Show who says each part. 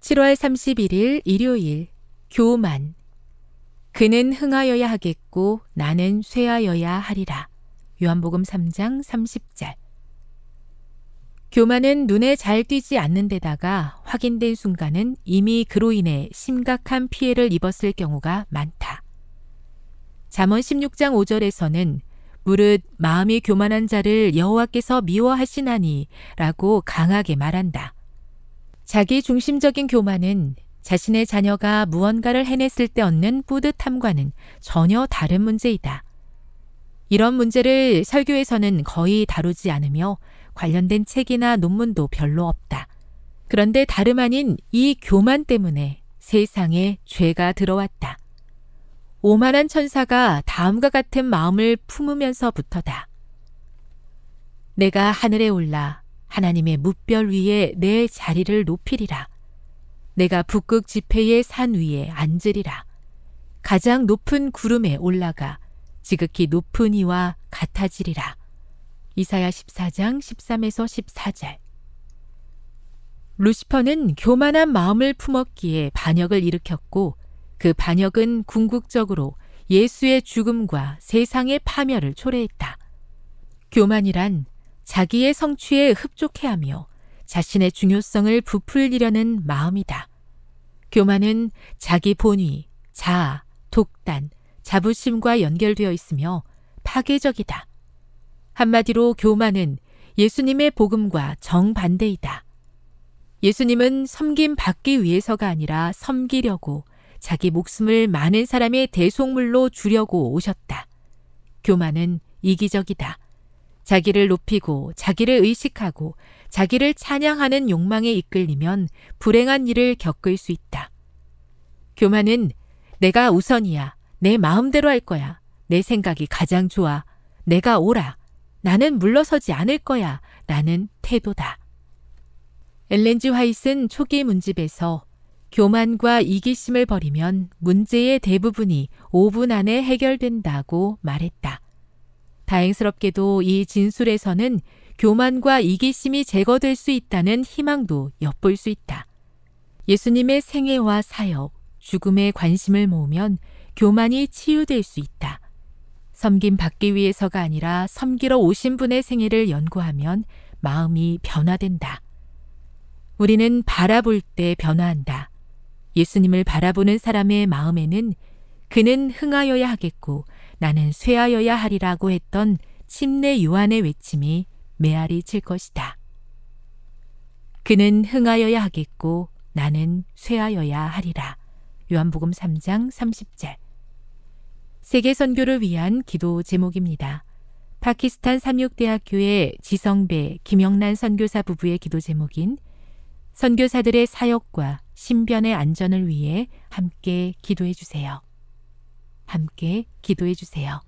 Speaker 1: 7월 31일 일요일 교만 그는 흥하여야 하겠고 나는 쇠하여야 하리라. 요한복음 3장 30절 교만은 눈에 잘 띄지 않는 데다가 확인된 순간은 이미 그로 인해 심각한 피해를 입었을 경우가 많다. 잠언 16장 5절에서는 무릇 마음이 교만한 자를 여호와께서 미워하시나니라고 강하게 말한다. 자기 중심적인 교만은 자신의 자녀가 무언가를 해냈을 때 얻는 뿌듯함과는 전혀 다른 문제이다. 이런 문제를 설교에서는 거의 다루지 않으며 관련된 책이나 논문도 별로 없다. 그런데 다름 아닌 이 교만 때문에 세상에 죄가 들어왔다. 오만한 천사가 다음과 같은 마음을 품으면서부터다. 내가 하늘에 올라 하나님의 무별 위에 내 자리를 높이리라. 내가 북극 지폐의 산 위에 앉으리라. 가장 높은 구름에 올라가 지극히 높은 이와 같아지리라. 이사야 14장 13에서 14절. 루시퍼는 교만한 마음을 품었기에 반역을 일으켰고 그 반역은 궁극적으로 예수의 죽음과 세상의 파멸을 초래했다. 교만이란 자기의 성취에 흡족해하며 자신의 중요성을 부풀리려는 마음이다. 교만은 자기 본위, 자아, 독단, 자부심과 연결되어 있으며 파괴적이다. 한마디로 교만은 예수님의 복음과 정반대이다. 예수님은 섬김 받기 위해서가 아니라 섬기려고 자기 목숨을 많은 사람의 대속물로 주려고 오셨다. 교만은 이기적이다. 자기를 높이고 자기를 의식하고 자기를 찬양하는 욕망에 이끌리면 불행한 일을 겪을 수 있다. 교만은 내가 우선이야. 내 마음대로 할 거야. 내 생각이 가장 좋아. 내가 오라. 나는 물러서지 않을 거야. 나는 태도다. 엘렌지 화이슨 초기 문집에서 교만과 이기심을 버리면 문제의 대부분이 5분 안에 해결된다고 말했다. 다행스럽게도 이 진술에서는 교만과 이기심이 제거될 수 있다는 희망도 엿볼 수 있다. 예수님의 생애와 사역, 죽음에 관심을 모으면 교만이 치유될 수 있다. 섬김 받기 위해서가 아니라 섬기러 오신 분의 생애를 연구하면 마음이 변화된다. 우리는 바라볼 때 변화한다. 예수님을 바라보는 사람의 마음에는 그는 흥하여야 하겠고 나는 쇠하여야 하리라고 했던 침내 요한의 외침이 메아리 칠 것이다. 그는 흥하여야 하겠고 나는 쇠하여야 하리라. 요한복음 3장 30절. 세계 선교를 위한 기도 제목입니다. 파키스탄 삼육대학교의 지성배, 김영란 선교사 부부의 기도 제목인 선교사들의 사역과 신변의 안전을 위해 함께 기도해 주세요. 함께 기도해 주세요.